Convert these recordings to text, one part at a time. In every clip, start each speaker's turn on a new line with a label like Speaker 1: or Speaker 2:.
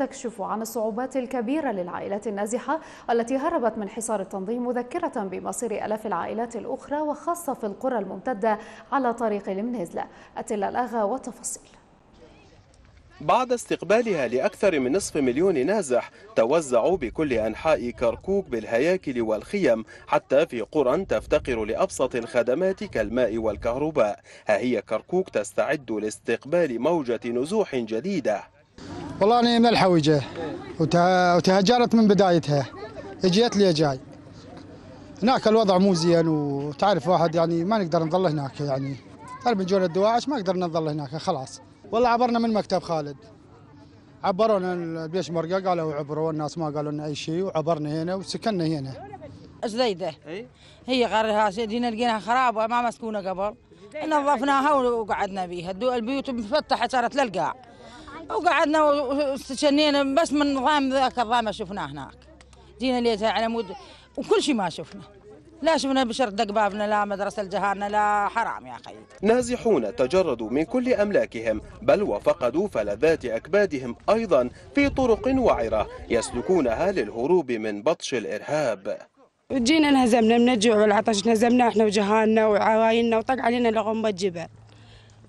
Speaker 1: تكشف عن الصعوبات الكبيرة للعائلات النازحة التي هربت من حصار التنظيم مذكرة بمصير ألاف العائلات الأخرى وخاصة في القرى الممتدة على طريق المنيزلة أتلا الأغا والتفاصيل
Speaker 2: بعد استقبالها لأكثر من نصف مليون نازح توزعوا بكل أنحاء كركوك بالهياكل والخيم حتى في قرى تفتقر لأبسط الخدمات كالماء والكهرباء ها هي كركوك تستعد لاستقبال موجة نزوح جديدة
Speaker 3: والله أنا من الحويجة وتهجرت من بدايتها اجيت لي جاي هناك الوضع مو زين وتعرف واحد يعني ما نقدر نظل هناك يعني تعرف من جوله الدواعش ما قدرنا نظل هناك خلاص والله عبرنا من مكتب خالد عبرونا البيش مرقه قالوا عبروا الناس ما قالوا لنا اي شيء وعبرنا هنا وسكننا هنا
Speaker 4: زيدة هي غيرها سيدينا لقيناها خرابه ما مسكونه قبل نظفناها يعني. وقعدنا بيها البيوت مفتحه صارت للقاع وقعدنا واستشنينا بس من نظام ذاك الرام شفناه هناك جينا ليتها على مود وكل شيء ما شفنا لا شفنا بشر دق بابنا لا مدرسة الجهارنا لا حرام يا أخي
Speaker 2: نازحون تجردوا من كل أملاكهم بل وفقدوا فلذات أكبادهم أيضا في طرق وعرة يسلكونها للهروب من بطش الإرهاب
Speaker 1: جينا انهزمنا من الجوع والعطش انهزمنا احنا وجهالنا وعوايننا وطق علينا لغمبة جبل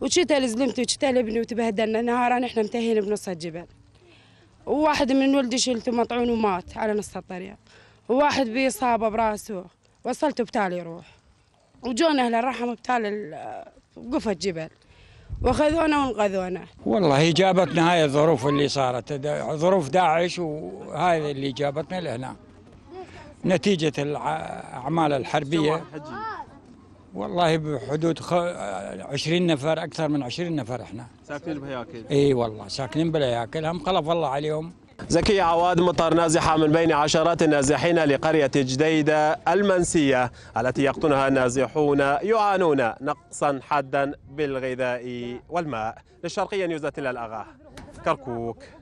Speaker 1: وشتا اللي زلمته لابني ابني وتبهدلنا نهارا نحن متهين بنص الجبل وواحد من ولدي شلته مطعون ومات على نص الطريق وواحد بإصابة براسه وصلته بتالي يروح وجونا أهل الرحم بتالي قفة الجبل وخذونا وانقذونا
Speaker 5: والله جابتنا هاي الظروف اللي صارت ظروف داعش وهذه اللي جابتنا لهنا نتيجة الأعمال الحربية والله بحدود خ... 20 نفر اكثر من 20 نفر احنا
Speaker 2: ساكنين بهياكل اي
Speaker 5: والله ساكنين بالهياكل هم خلف الله عليهم
Speaker 2: زكية عواد مطر نازحة من بين عشرات النازحين لقرية جديدة المنسية التي يقطنها النازحون يعانون نقصا حادا بالغذاء والماء للشرقية نيوزة الأغاه كركوك